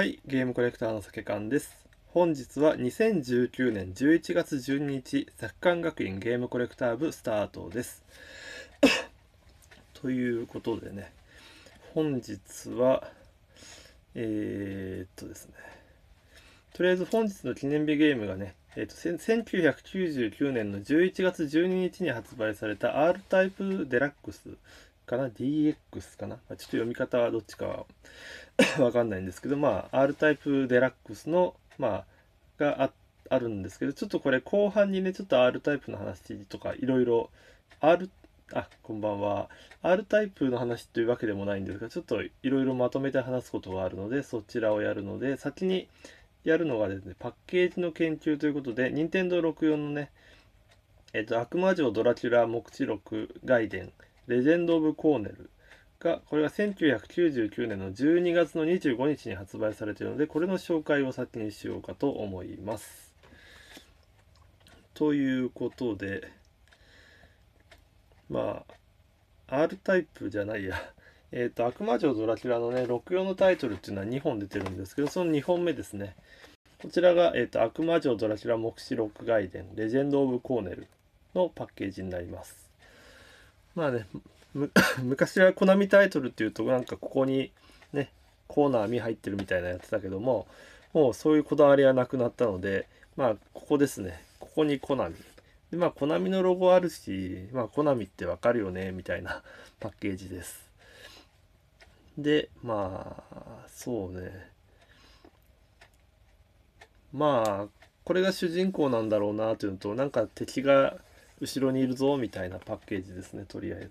はい、ゲームコレクターの酒缶です。本日は2019年11月12日、作館学院ゲームコレクター部スタートです。ということでね、本日は、えー、っとですね、とりあえず本日の記念日ゲームがね、えー、っと1999年の11月12日に発売された R タイプデラックスかな ?DX かなちょっと読み方はどっちかは わかんないんですけど、まあ、R タイプデラックスの、まあ、がああるんですけど、ちょっとこれ後半にね、ちょっと R タイプの話とか、いろいろ、R、あ、こんばんは。R タイプの話というわけでもないんですが、ちょっといろいろまとめて話すことがあるので、そちらをやるので、先にやるのがですね、パッケージの研究ということで、Nintendo 64のね、えっと、悪魔城ドラキュラ目地録外伝レジェンド・オブ・コーネルが、これは1999年の12月の25日に発売されているので、これの紹介を先にしようかと思います。ということで、まあ、R タイプじゃないや。えっ、ー、と、悪魔城ドラキュラのね、64のタイトルっていうのは2本出てるんですけど、その2本目ですね。こちらが、えっ、ー、と、悪魔城ドラキュラ目視録外伝、レジェンド・オブ・コーネルのパッケージになります。まあね 昔はコナミタイトルっていうとなんかここにねコーナー見入ってるみたいなやってたけどももうそういうこだわりはなくなったのでまあここですねここにコナミでまあコナミのロゴあるしまあコナミってわかるよねみたいな パッケージですでまあそうねまあこれが主人公なんだろうなというのとなんか敵が後ろにいるぞみたいなパッケージですねとりあえず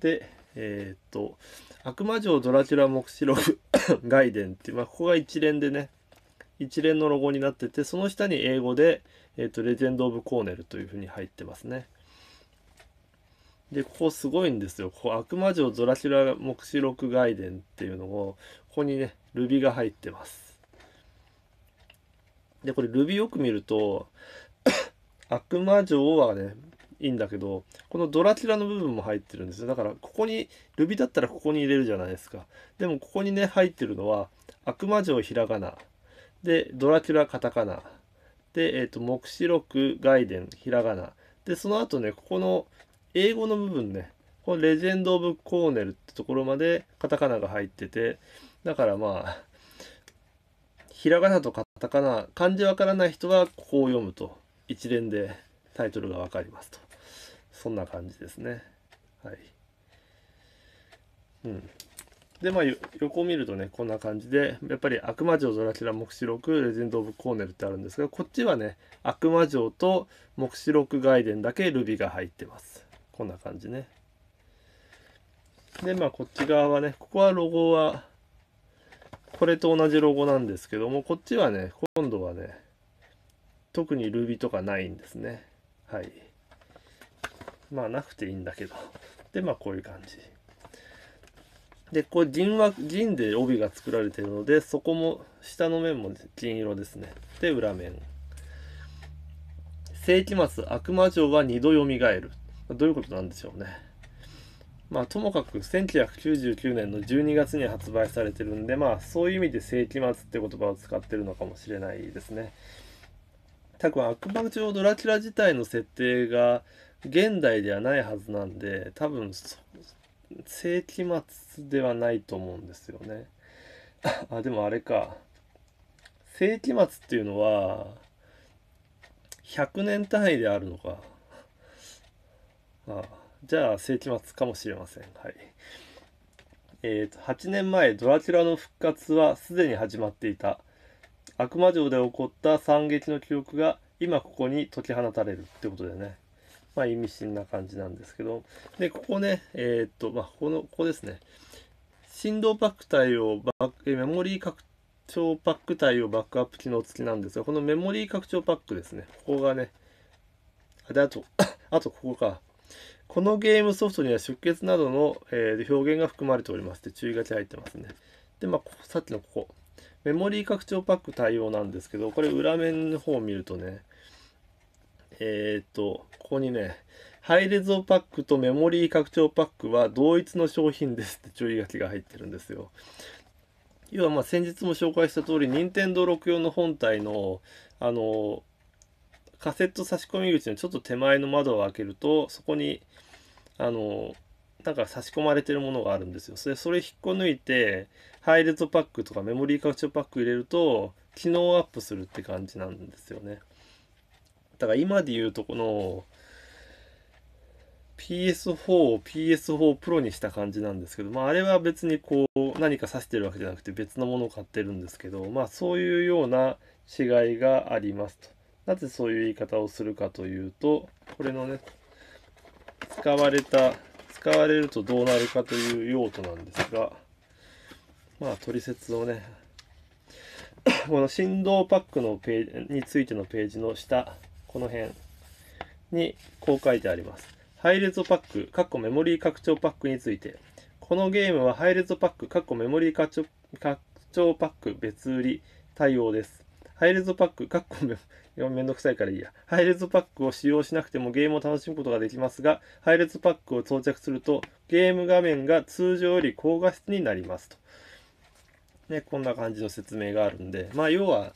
でえー、っと「悪魔城ドラキュラ黙示録外伝」っていう、まあ、ここが一連でね一連のロゴになっててその下に英語で「えー、っとレジェンド・オブ・コーネル」というふうに入ってますねでここすごいんですよここ「悪魔城ドラキュラ黙示録外伝」っていうのをここにねルビが入ってますでこれルビよく見ると悪魔城はね、いいんだけど、このドラキュラの部分も入ってるんですよ。だから、ここに、ルビだったらここに入れるじゃないですか。でも、ここにね、入ってるのは、悪魔城ひらがな。で、ドラキュラカタカナ。で、えっ、ー、と、黙示録外伝ひらがな。で、その後ね、ここの英語の部分ね、このレジェンド・オブ・コーネルってところまでカタカナが入ってて、だからまあ、ひらがなとカタカナ、漢字わからない人はここを読むと。一連でタイトルが分かりますとそんな感じですねはいうんでまあ横を見るとねこんな感じでやっぱり悪魔城ドラキュラ黙示録レジェンド・オブ・コーネルってあるんですがこっちはね悪魔城と黙示録外伝だけルビが入ってますこんな感じねでまあこっち側はねここはロゴはこれと同じロゴなんですけどもこっちはね今度はね特にルビとかないんですね。はい。まあなくていいんだけど。で、まあこういう感じ。で、これ銀は、銀で帯が作られてるので、そこも、下の面も銀色ですね。で、裏面。世紀末、悪魔城は2度蘇る。どういうことなんでしょうね。まあ、ともかく1999年の12月に発売されてるんで、まあ、そういう意味で世紀末って言葉を使ってるのかもしれないですね。多分悪魔城ドラキュラ自体の設定が現代ではないはずなんで多分世紀末ではないと思うんですよね。あでもあれか世紀末っていうのは100年単位であるのか。あじゃあ世紀末かもしれません。はいえーと、8年前ドラキュラの復活はすでに始まっていた悪魔城で起こった惨劇の記憶が今ここに解き放たれるってことでね。まあ意味深な感じなんですけど。で、ここね、えー、っと、まあ、ここの、ここですね。振動パック対をバック、メモリー拡張パック対をバックアップ機能付きなんですが、このメモリー拡張パックですね。ここがね、で、あと、あとここか。このゲームソフトには出血などの、えー、表現が含まれておりまして、注意書き入ってますね。で、まあ、さっきのここ。メモリー拡張パック対応なんですけど、これ裏面の方を見るとね、えー、っと、ここにね、ハイレゾパックとメモリー拡張パックは同一の商品ですって注意書きが入ってるんですよ。要はまあ先日も紹介した通り、任天堂64の本体の、あの、カセット差し込み口のちょっと手前の窓を開けると、そこに、あの、だから差し込まれてるものがあるんですよ。それそれ引っこ抜いてハイレゾパックとかメモリー拡張パック入れると機能アップするって感じなんですよね。だから今で言うとこの PS4 を PS4 Pro にした感じなんですけど、まああれは別にこう何か指してるわけじゃなくて別のものを買ってるんですけど、まあそういうような違いがありますと。なぜそういう言い方をするかというと、これのね、使われた使われるとどうなるかという用途なんですが、まあ、トリセツをね、この振動パックのページについてのページの下、この辺にこう書いてあります。配列パック、カッコメモリー拡張パックについて。このゲームは配列パック、カッコメモリー拡張パック別売り対応です。配列パック、カッコメモリーめんどくさいからいいや。配列パックを使用しなくてもゲームを楽しむことができますが、配列パックを装着すると、ゲーム画面が通常より高画質になりますと。ね、こんな感じの説明があるんで、まあ、要は、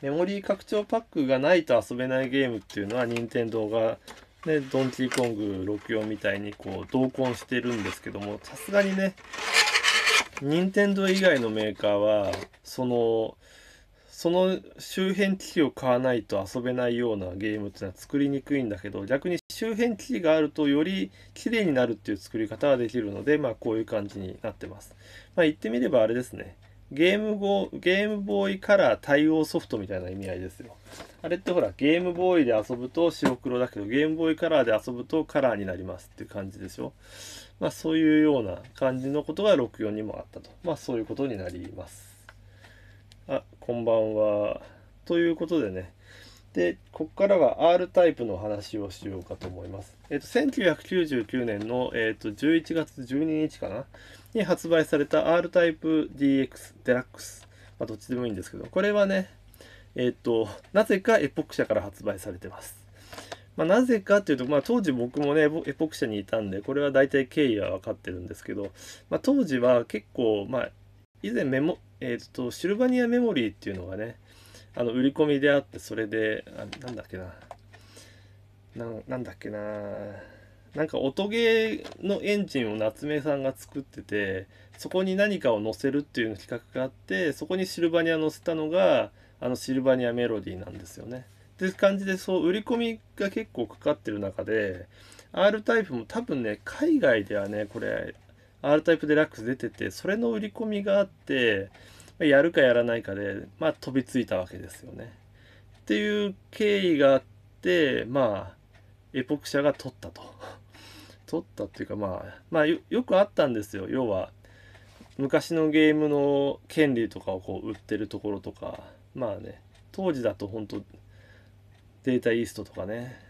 メモリー拡張パックがないと遊べないゲームっていうのは、任天堂が、ね、ドンキーコング64みたいにこう、同梱してるんですけども、さすがにね、任天堂以外のメーカーは、その、その周辺機器を買わないと遊べないようなゲームっていうのは作りにくいんだけど逆に周辺機器があるとより綺麗になるっていう作り方ができるのでまあこういう感じになってますまあ言ってみればあれですねゲームボゲームボーイカラー対応ソフトみたいな意味合いですよあれってほらゲームボーイで遊ぶと白黒だけどゲームボーイカラーで遊ぶとカラーになりますっていう感じでしょまあそういうような感じのことが64にもあったとまあそういうことになりますあ、こんばんは。ということでね。で、ここからは R タイプの話をしようかと思います。えっ、と、1999年の、えっ、と、11月12日かなに発売された R タイプ DX デラックス。まあ、どっちでもいいんですけど、これはね、えっ、と、なぜかエポック社から発売されてます。まあ、なぜかっていうと、まあ、当時僕もね、エポック社にいたんで、これは大体経緯は分かってるんですけど、まあ、当時は結構、まあ、以前メモ、えー、っとシルバニアメモリーっていうのがねあの売り込みであってそれであなんだっけななんだっけななんか音ゲーのエンジンを夏目さんが作っててそこに何かを載せるっていう企画があってそこにシルバニア載せたのがあのシルバニアメロディーなんですよね。って感じでそう売り込みが結構かかってる中で R タイプも多分ね海外ではねこれ R タイプデラックス出ててそれの売り込みがあってやるかやらないかで、まあ、飛びついたわけですよね。っていう経緯があってまあエポク社が取ったと。取ったっていうかまあまあよくあったんですよ要は昔のゲームの権利とかをこう売ってるところとかまあね当時だと本当データイーストとかね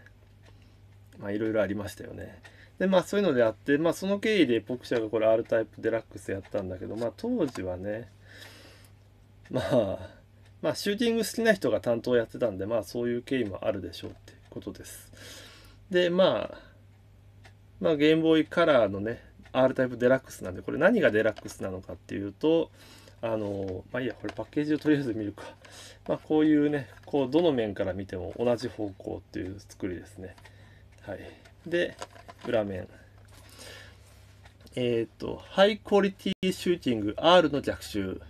まあいろいろありましたよね。でまあそういうのであって、まあ、その経緯でポクシャがこれ R タイプデラックスやったんだけど、まあ、当時はね、まあ、まあシューティング好きな人が担当やってたんで、まあそういう経緯もあるでしょうってうことです。で、まあ、まあゲームボーイカラーのね、R タイプデラックスなんで、これ何がデラックスなのかっていうと、あの、まあいいや、これパッケージをとりあえず見るか。まあこういうね、こうどの面から見ても同じ方向っていう作りですね。はい。で、裏面。えっ、ー、と、ハイクオリティシューティング R の逆襲。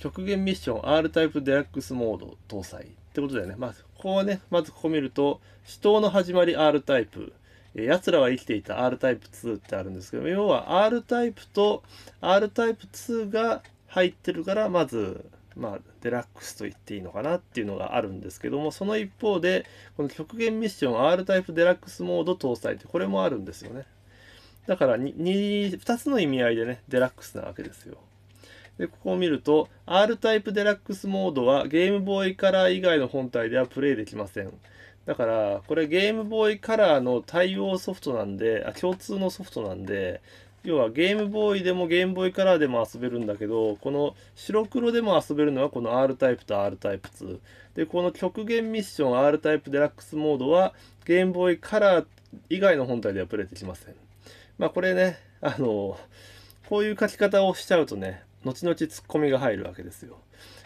極限ミッション R タイプデラックスモード搭載。ってことだよね。まあ、ここはね、まずここ見ると、死闘の始まり R タイプ。奴らは生きていた R タイプ2ってあるんですけど、要は R タイプと R タイプ2が入ってるから、まずまあ、デラックスと言っていいのかなっていうのがあるんですけどもその一方でこの極限ミッション R タイプデラックスモード搭載ってこれもあるんですよねだから 2, 2つの意味合いでねデラックスなわけですよでここを見ると R タイプデラックスモードはゲームボーイカラー以外の本体ではプレイできませんだからこれゲームボーイカラーの対応ソフトなんであ共通のソフトなんで要はゲームボーイでもゲームボーイカラーでも遊べるんだけどこの白黒でも遊べるのはこの R タイプと R タイプ2でこの極限ミッション R タイプデラックスモードはゲームボーイカラー以外の本体ではプレイできませんまあこれねあのこういう書き方をしちゃうとね後々ツッコミが入るわけですよ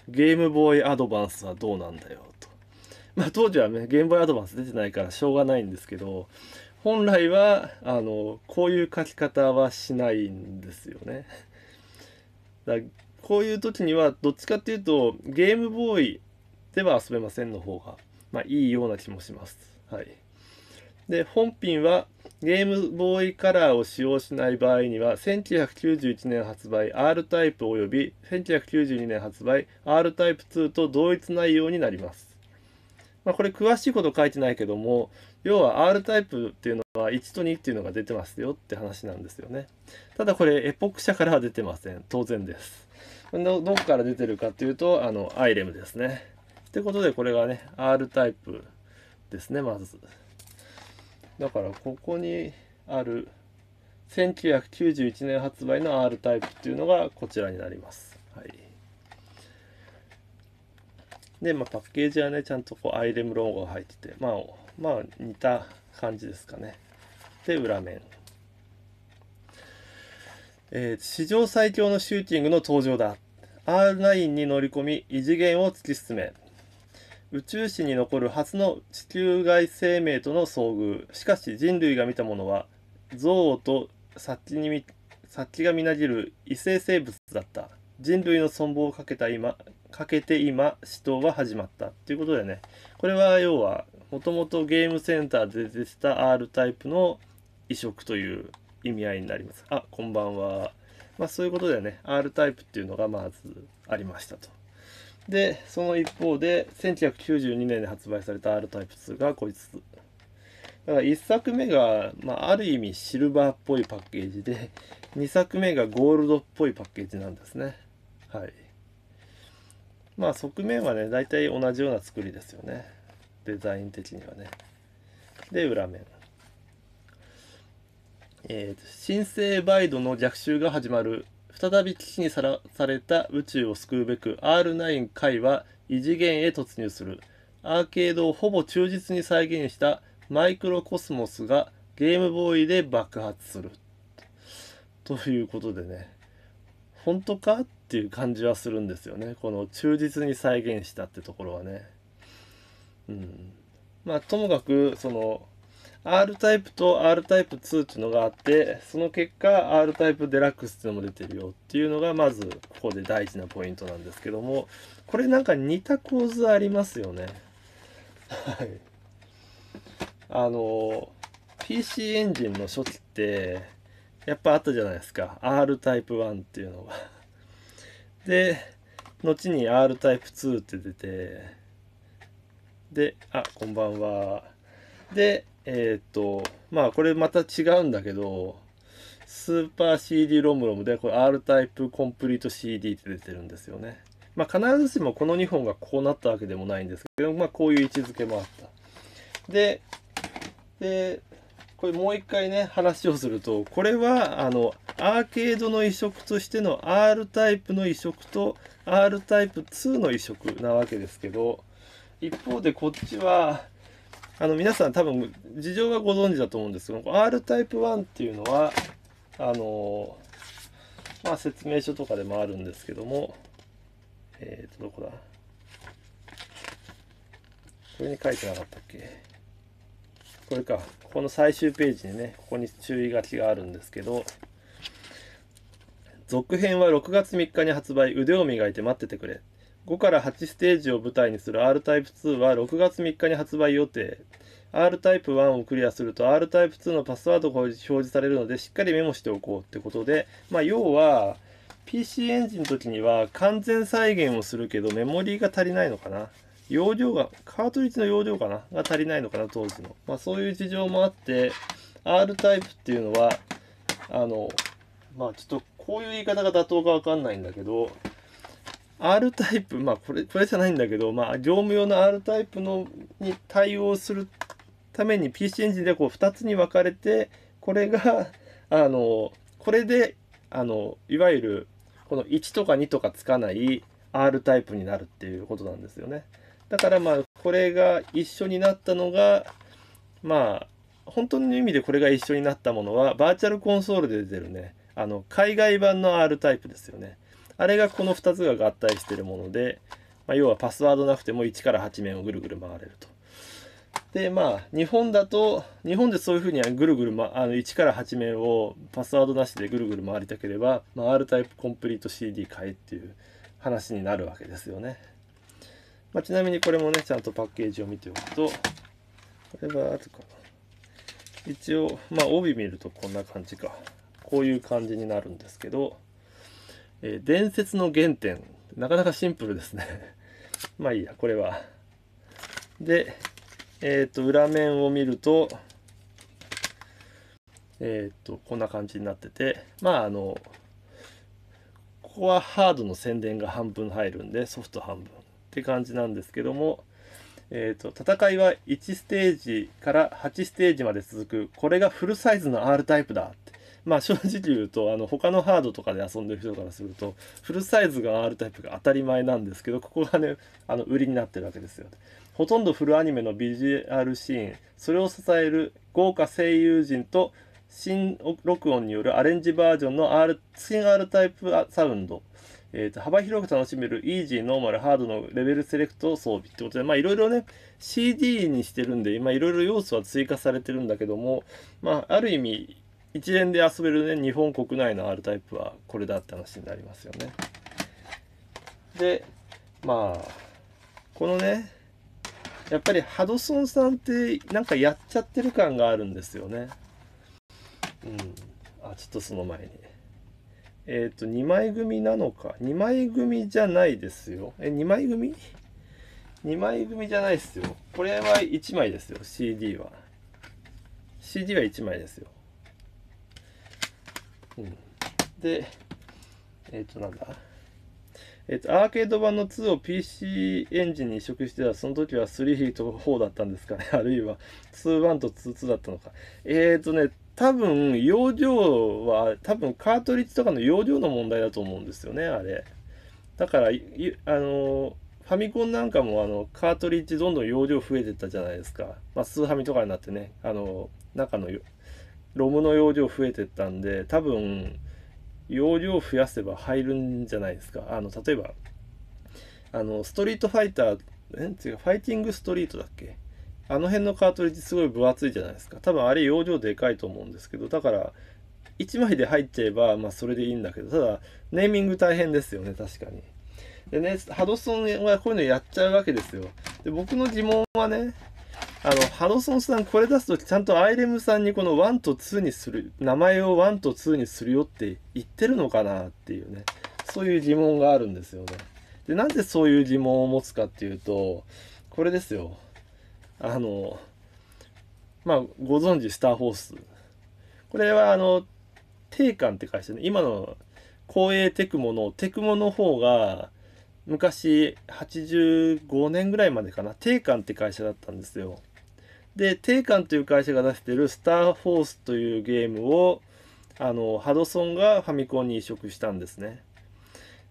ゲームボーイアドバンスはどうなんだよとまあ当時はねゲームボーイアドバンス出てないからしょうがないんですけど本来はあのこういう書き方はしないんですよね。だこういう時にはどっちかっていうとゲームボーイでは遊べませんの方が、まあ、いいような気もします。はい、で本品はゲームボーイカラーを使用しない場合には1991年発売 R タイプおよび1992年発売 R タイプ2と同一内容になります。まあ、これ詳しいこと書いてないけども要は R タイプっていうのは1と2っていうのが出てますよって話なんですよね。ただこれエポック社からは出てません。当然です。どどこから出てるかっていうと、あの、アイレムですね。ってことでこれがね、R タイプですね、まず。だからここにある1991年発売の R タイプっていうのがこちらになります。はい。で、まあ、パッケージはね、ちゃんとこうアイレムロゴが入ってて、まあ、まあ似た感じですかね。で裏面。えー、史上最強のシューティングの登場だ。R9 に乗り込み異次元を突き進め。宇宙史に残る初の地球外生命との遭遇。しかし人類が見たものは憎悪と殺気に殺気がみなぎる異性生物だった。人類の存亡をかけた今、かけて今、死闘は始まった。ということでね、これは要はもともとゲームセンターで出てた R タイプの移植という意味合いになります。あ、こんばんは。まあそういうことでね、R タイプっていうのがまずありましたと。で、その一方で、1992年に発売された R タイプ2がこいつ。だから1作目が、まあ、ある意味シルバーっぽいパッケージで、2作目がゴールドっぽいパッケージなんですね。はい。まあ側面はね、大体同じような作りですよね。デザイン的にはねで裏面えー、新生バイドの逆襲が始まる再び危機にさらされた宇宙を救うべく R9 回は異次元へ突入するアーケードをほぼ忠実に再現したマイクロコスモスがゲームボーイで爆発するということでね本当かっていう感じはするんですよねこの忠実に再現したってところはね。まあともかくその R タイプと R タイプ2っていうのがあってその結果 R タイプデラックスっていうのも出てるよっていうのがまずここで大事なポイントなんですけどもこれなんか似た構図ありますよねはいあの PC エンジンの初期ってやっぱあったじゃないですか R タイプ1っていうのがで後に R タイプ2って出てで、あ、こんばんは。で、えー、っと、まあこれまた違うんだけど、スーパー CD ロムロムで、これ R タイプコンプリート CD って出てるんですよね。まあ必ずしもこの2本がこうなったわけでもないんですけど、まあこういう位置づけもあった。で、で、これもう一回ね、話をすると、これはあの、アーケードの移植としての R タイプの移植と R タイプ2の移植なわけですけど、一方でこっちはあの皆さん多分事情はご存知だと思うんですけど R タイプ1っていうのはあのまあ説明書とかでもあるんですけどもえっ、ー、とどこだこれに書いてなかったっけこれかここの最終ページにねここに注意書きがあるんですけど続編は6月3日に発売腕を磨いて待っててくれ5から8ステージを舞台にする R タイプ2は6月3日に発売予定。R タイプ1をクリアすると R タイプ2のパスワードが表示されるのでしっかりメモしておこうってことで、まあ、要は PC エンジンの時には完全再現をするけどメモリーが足りないのかな。容量が、カートリッジの容量かなが足りないのかな、当時の。まあ、そういう事情もあって、R タイプっていうのは、あの、まあちょっとこういう言い方が妥当かわかんないんだけど、R タイプ、まあこれ、これじゃないんだけど、まあ業務用の R タイプのに対応するために PC エンジンでこう2つに分かれて、これが、あの、これで、あの、いわゆる、この1とか2とかつかない R タイプになるっていうことなんですよね。だからまあ、これが一緒になったのが、まあ、本当の意味でこれが一緒になったものは、バーチャルコンソールで出てるね、あの、海外版の R タイプですよね。あれがこの2つが合体してるもので、まあ、要はパスワードなくても1から8面をぐるぐる回れると。でまあ日本だと日本でそういうふうにぐるぐる、ま、あの1から8面をパスワードなしでぐるぐる回りたければ、まあ、R タイプコンプリート CD 買えっていう話になるわけですよね。まあ、ちなみにこれもねちゃんとパッケージを見ておくとこれはあるかな。一応まあ帯見るとこんな感じかこういう感じになるんですけどえー、伝説の原点。なかなかシンプルですね。まあいいや、これは。で、えっ、と、裏面を見ると、えっ、と、こんな感じになってて、まああの、ここはハードの宣伝が半分入るんで、ソフト半分って感じなんですけども、えーと、戦いは1ステージから8ステージまで続くこれがフルサイズの R タイプだまあ正直言うとあの他のハードとかで遊んでる人からするとフルサイズが R タイプが当たり前なんですけどここがねあの売りになってるわけですよ。ほとんどフルアニメのビジュアルシーンそれを支える豪華声優陣と新録音によるアレンジバージョンの R 新 R タイプサウンド、えーと、幅広く楽しめるイージー、ノーマル、ハードのレベルセレクト装備ってことで、まあいろいろね、CD にしてるんで、今いろいろ要素は追加されてるんだけども、まあある意味、1円で遊べるね日本国内の R タイプはこれだって話になりますよね。でまあこのねやっぱりハドソンさんってなんかやっちゃってる感があるんですよね。うん、あちょっとその前に。えっ、ー、と2枚組なのか2枚組じゃないですよ。え2枚組 ?2 枚組じゃないですよ。これは1枚ですよ CD は。CD は1枚ですよ。うん、でえっ、ー、となんだえっ、ー、と、アーケード版の2を PC エンジンに移植しては、その時は3ヒート4だったんですかね。あるいは2-1と2-2だったのか。えっ、ー、とね、多分、容量は、多分カートリッジとかの容量の問題だと思うんですよね、あれ。だから、あの、ファミコンなんかもあのカートリッジどんどん容量増えてったじゃないですか。まあ、スーハミとかになってね、あの、中のロムの容量増えてったんで多分容量増やせば入るんじゃないですかあの例えばあのストリートファイターえ違うファイティングストリートだっけあの辺のカートリッジすごい分厚いじゃないですか多分あれ容量でかいと思うんですけどだから1枚で入っちゃえばまあそれでいいんだけどただネーミング大変ですよね確かにでねハドソンはこういうのやっちゃうわけですよで僕の疑問はねあの、ハドソンさんこれ出すときちゃんとアイレムさんにこの1と2にする、名前を1と2にするよって言ってるのかなっていうね、そういう疑問があるんですよね。で、なんでそういう疑問を持つかっていうと、これですよ。あの、まあ、ご存知、スターホース。これはあの、定冠って会社ね、今の公営テクモのテクモの方が、昔85年ぐらいまでかな定館って会社だったんですよで定館という会社が出してる「スター・フォース」というゲームをあのハドソンがファミコンに移植したんですね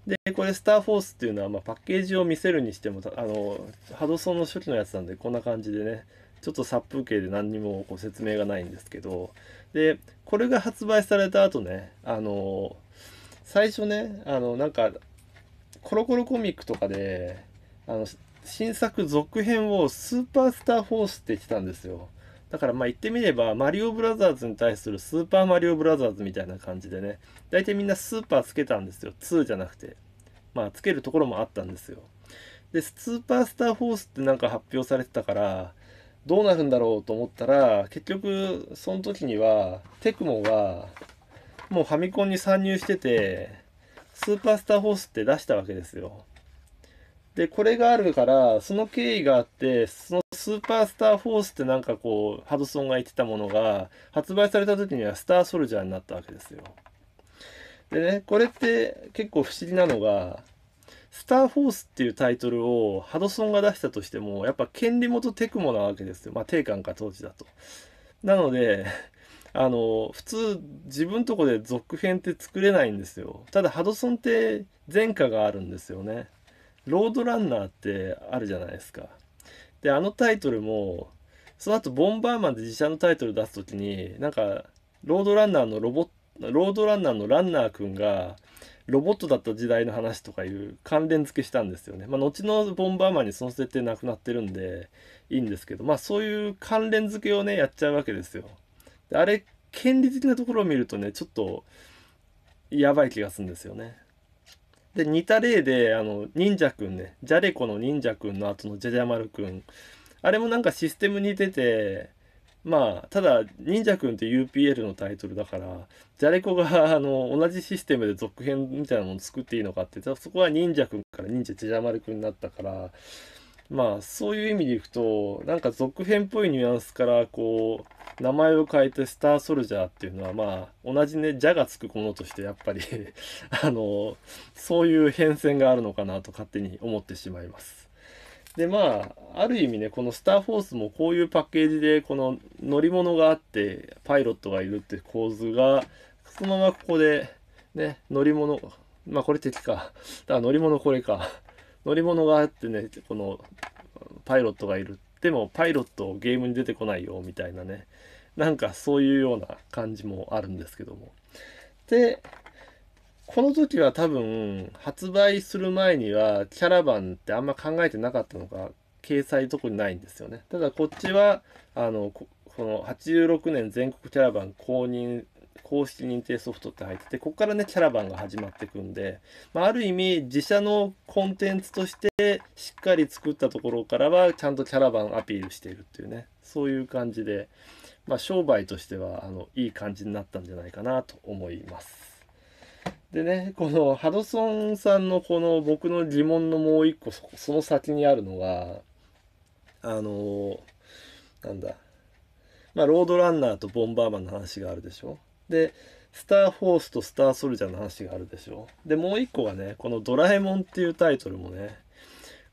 でこれ「スター・フォース」っていうのは、まあ、パッケージを見せるにしてもあのハドソンの初期のやつなんでこんな感じでねちょっと殺風景で何にもこ説明がないんですけどでこれが発売された後ねあの最初ねあのなんかコロコロコミックとかで、あの、新作続編をスーパースターフォースって言ってたんですよ。だからまあ言ってみれば、マリオブラザーズに対するスーパーマリオブラザーズみたいな感じでね、大体みんなスーパーつけたんですよ。2じゃなくて。まあつけるところもあったんですよ。で、スーパースターフォースってなんか発表されてたから、どうなるんだろうと思ったら、結局その時には、テクモがもうファミコンに参入してて、スーパースターホースって出したわけですよ。で、これがあるから、その経緯があって、そのスーパースターフォースってなんかこう、ハドソンが言ってたものが、発売された時にはスターソルジャーになったわけですよ。でね、これって結構不思議なのが、スターフォースっていうタイトルをハドソンが出したとしても、やっぱ権利元テクモなわけですよ。まあ、定感か当時だと。なので、あの、普通自分とこで続編って作れないんですよ。ただハドソンって前科があるんですよね。ロードランナーってあるじゃないですか。で、あのタイトルも、その後ボンバーマンで自社のタイトル出す時に、なんか、ロードランナーのロボロードランナーのランナーくんがロボットだった時代の話とかいう関連付けしたんですよね。まあ、後のボンバーマンにその設定なくなってるんでいいんですけど、まあそういう関連付けをね、やっちゃうわけですよ。あれ、権利的なところを見るとね、ちょっと、やばい気がするんですよね。で、似た例で、あの、忍者くんね、ジャレコの忍者くんの後のじゃじゃ丸くん、あれもなんかシステムに出て、まあ、ただ、忍者くんって UPL のタイトルだから、じゃれこが、あの、同じシステムで続編みたいなもの作っていいのかって、そこは忍者くんから忍者じゃじゃ丸くんになったから、まあそういう意味でいくとなんか続編っぽいニュアンスからこう名前を変えてスターソルジャーっていうのはまあ同じね「じゃ」がつくものとしてやっぱり あのそういう変遷があるのかなと勝手に思ってしまいます。でまあある意味ねこの「スター・フォース」もこういうパッケージでこの乗り物があってパイロットがいるって構図がそのままここでね乗り物まあこれ敵かだから乗り物これか乗り物があってね、このパイロットがいる。でもパイロットゲームに出てこないよみたいなね。なんかそういうような感じもあるんですけども。で、この時は多分発売する前にはキャラバンってあんま考えてなかったのか掲載こにないんですよね。ただこっちはあのこの86年全国キャラバン公認公式認定ソフトって入ってて、ここからね、キャラバンが始まってくんで、まあ、ある意味、自社のコンテンツとして、しっかり作ったところからは、ちゃんとキャラバンアピールしているっていうね、そういう感じで、まあ、商売としては、あの、いい感じになったんじゃないかなと思います。でね、このハドソンさんのこの僕の疑問のもう一個、その先にあるのが、あの、なんだ、まあ、ロードランナーとボンバーマンの話があるでしょ。で、スター・フォースとスター・ソルジャーの話があるでしょ。で、もう一個がね、このドラえもんっていうタイトルもね、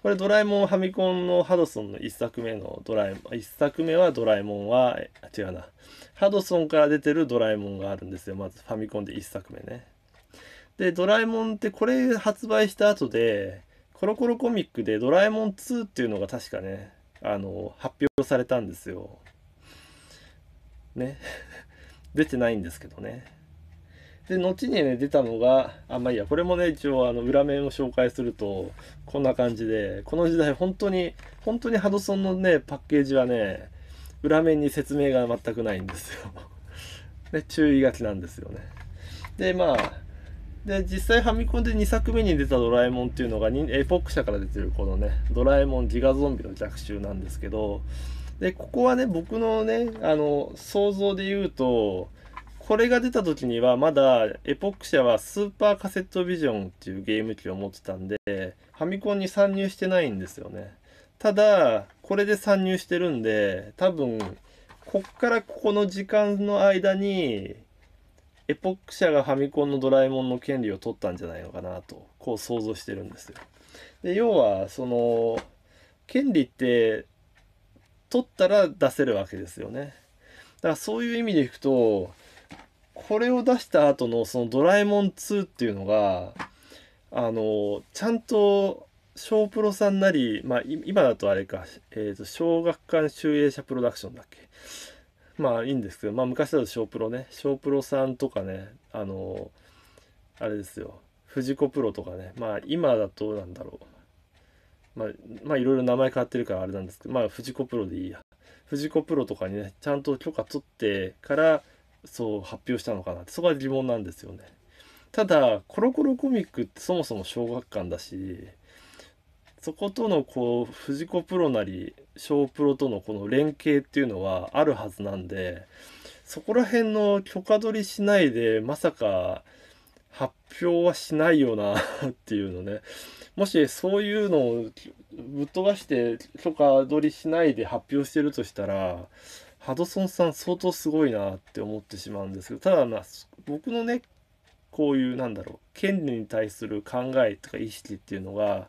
これドラえもんファミコンのハドソンの1作目のドラえもん、1作目はドラえもんは、違うな、ハドソンから出てるドラえもんがあるんですよ。まずファミコンで1作目ね。で、ドラえもんってこれ発売した後で、コロコロコミックでドラえもん2っていうのが確かね、あの、発表されたんですよ。ね。出てないんですけどね。で、後にね、出たのが、あ、まあいいや、これもね、一応、あの、裏面を紹介すると、こんな感じで、この時代、本当に、本当にハドソンのね、パッケージはね、裏面に説明が全くないんですよ。で、注意書きなんですよね。で、まあ、で、実際ファミコンで2作目に出たドラえもんっていうのが、エポック社から出てるこのね、ドラえもんギガゾンビの逆襲なんですけど、で、ここはね、僕のね、あの、想像で言うと、これが出た時にはまだエポック社はスーパーカセットビジョンっていうゲーム機を持ってたんで、ファミコンに参入してないんですよね。ただ、これで参入してるんで、多分、こっからここの時間の間に、エポック社がファミコンのドラえもんの権利を取ったんじゃないのかなと、こう想像してるんですよ。で、要は、その、権利って取ったら出せるわけですよね。だからそういう意味でいくと、これを出した後のそのドラえもん2っていうのが、あの、ちゃんと小プロさんなり、まあ、今だとあれか、えー、と小学館集英社プロダクションだっけ。まあいいんですけど、まあ昔だと小プロね、小プロさんとかね、あの、あれですよ、藤子プロとかね、まあ今だとなんだろう、まあ、まあ、いろいろ名前変わってるからあれなんですけど、まあ、藤子プロでいいや。藤子プロとかにね、ちゃんと許可取ってから、そう発表したのかなって、そこは疑問なんですよね。ただ、コロコロコミックってそもそも小学館だし、そことのこう、藤子プロなり、小プロとのこの連携っていうのはあるはずなんで、そこら辺の許可取りしないで、まさか発表はしないよなっていうのね。もしそういうのをぶっ飛ばして許可取りしないで発表してるとしたらハドソンさん相当すごいなって思ってしまうんですけどただまあ僕のねこういうなんだろう権利に対する考えとか意識っていうのが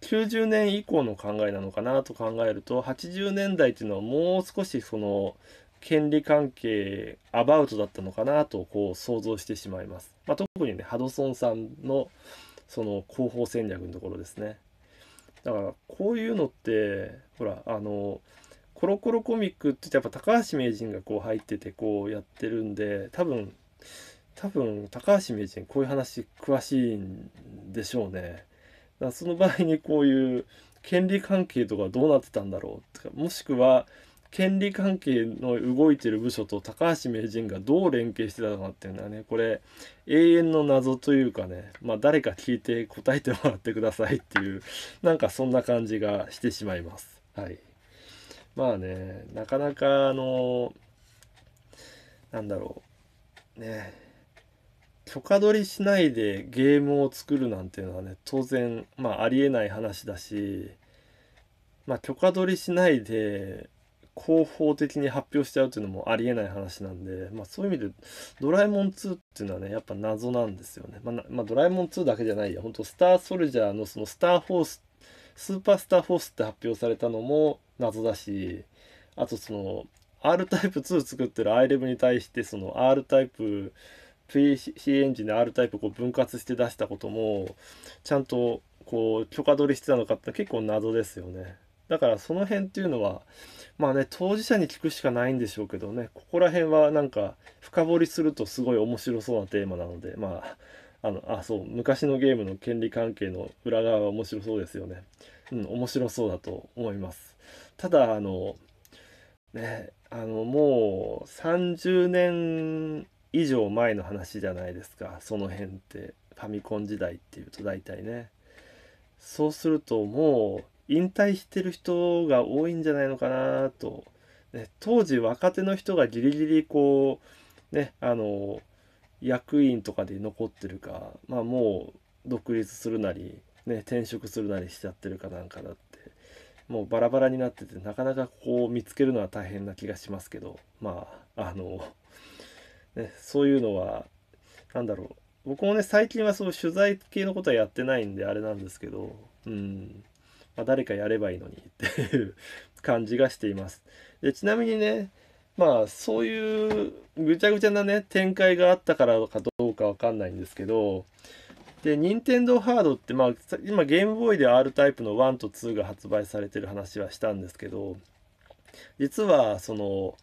90年以降の考えなのかなと考えると80年代っていうのはもう少しその権利関係アバウトだったのかなとこう想像してしまいます。まあ、特にねハドソンさんのその広報戦略のところですねだからこういうのってほらあのコロコロコミックってってやっぱ高橋名人がこう入っててこうやってるんで多分多分高橋名人こういう話詳しいんでしょうね。だからその場合にこういう権利関係とかどうなってたんだろうとかもしくは権利関係の動いてる部署と高橋名人がどう連携してたのかっていうのはねこれ永遠の謎というかねまあ誰か聞いて答えてもらってくださいっていうなんかそんな感じがしてしまいますはいまあねなかなかあのなんだろうね許可取りしないでゲームを作るなんていうのはね当然まあありえない話だしまあ許可取りしないで広報的に発表しちゃうっていうのもありえない話なんで、まあ、そういう意味で「ドラえもん2」っていうのはねやっぱ謎なんですよね。まあまあ、ドラえもん2だけじゃないよ本当スター・ソルジャーのそのスター・フォーススーパースター・フォースって発表されたのも謎だしあとその R タイプ2作ってる iLev に対してその R タイプ PC エンジンで R タイプを分割して出したこともちゃんとこう許可取りしてたのかって結構謎ですよねだからその辺っていうのはまあね当事者に聞くしかないんでしょうけどねここら辺はなんか深掘りするとすごい面白そうなテーマなのでまああのあそう昔のゲームの権利関係の裏側は面白そうですよねうん面白そうだと思いますただあのねあのもう30年以上前の話じゃないですかその辺ってファミコン時代っていうと大体ねそうするともう引退してる人が多いんじゃないのかなと、ね、当時若手の人がギリギリこうねあの役員とかで残ってるかまあもう独立するなり、ね、転職するなりしちゃってるかなんかだってもうバラバラになっててなかなかこう見つけるのは大変な気がしますけどまああの、ね、そういうのは何だろう僕もね最近はそう取材系のことはやってないんであれなんですけどうんあ誰かやればいいのにっていう感じがしています。でちなみにねまあそういうぐちゃぐちゃなね展開があったからかどうかわかんないんですけどで任天堂ハードってまあ今ゲームボーイで R タイプの1と2が発売されてる話はしたんですけど実はその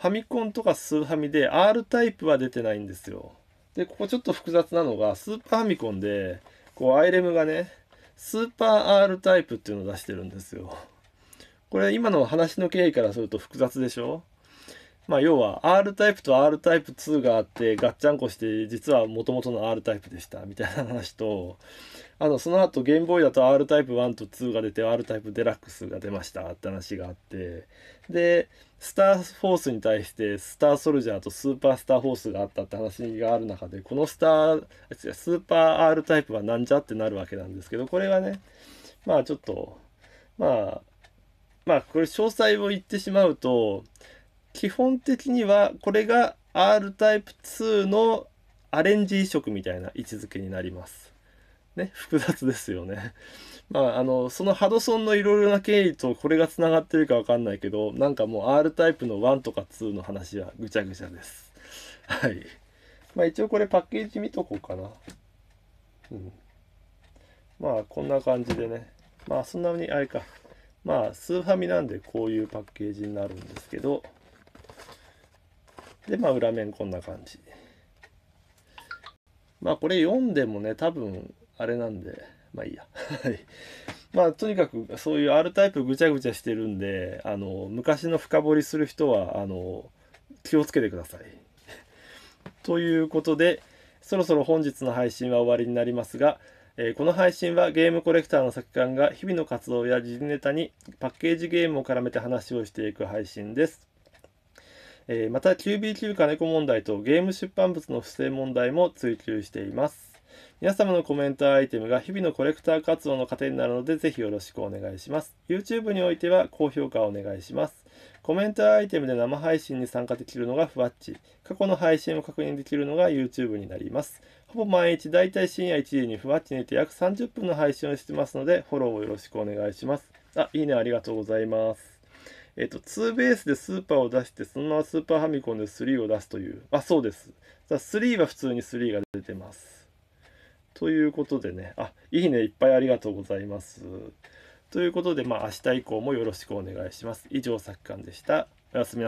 ファミコンとかスーファミで R タイプは出てないんですよ。でここちょっと複雑なのがスーパーファミコンでこうアイレムがねスーパー R タイプっていうのを出してるんですよ。これ今の話の経緯からすると複雑でしょまあ要は R タイプと R タイプ2があってガッチャンコして実はもともとの R タイプでしたみたいな話とあのその後ゲームボーイだと R タイプ1と2が出て R タイプデラックスが出ましたって話があってでスターフォースに対してスターソルジャーとスーパースターフォースがあったって話がある中でこのスタースーパー R タイプはなんじゃってなるわけなんですけどこれはねまあちょっとまあまあこれ詳細を言ってしまうと基本的にはこれが R タイプ2のアレンジ移植みたいな位置づけになります。ね複雑ですよね。まあ、あの、そのハドソンのいろいろな経緯とこれがつながってるかわかんないけど、なんかもう R タイプの1とか2の話はぐちゃぐちゃです。はい。まあ一応これパッケージ見とこうかな。うん。まあこんな感じでね。まあそんなにあれか。まあスーファミなんでこういうパッケージになるんですけど。でまあ裏面こんな感じ。まあこれ読んでもね多分あれなんで。まあいいや。はい。まあとにかくそういう R タイプぐちゃぐちゃしてるんで、あの、昔の深掘りする人は、あの、気をつけてください。ということで、そろそろ本日の配信は終わりになりますが、えー、この配信はゲームコレクターの作官が日々の活動や時事ネタにパッケージゲームを絡めて話をしていく配信です。えー、また q b q 金子問題とゲーム出版物の不正問題も追及しています。皆様のコメントアイテムが日々のコレクター活動の糧になるので、ぜひよろしくお願いします。YouTube においては高評価をお願いします。コメントアイテムで生配信に参加できるのがふわっち。過去の配信を確認できるのが YouTube になります。ほぼ毎日だいたい深夜1時にふわっちにて約30分の配信をしてますので、フォローをよろしくお願いします。あ、いいね、ありがとうございます。えっと、2ベースでスーパーを出して、そのままスーパーファミコンで3を出すという。あ、そうです。3は普通に3が出てます。ということでね、あ、いいね、いっぱいありがとうございます。ということで、まあ、明日以降もよろしくお願いします。以上、作館でした。おやすみ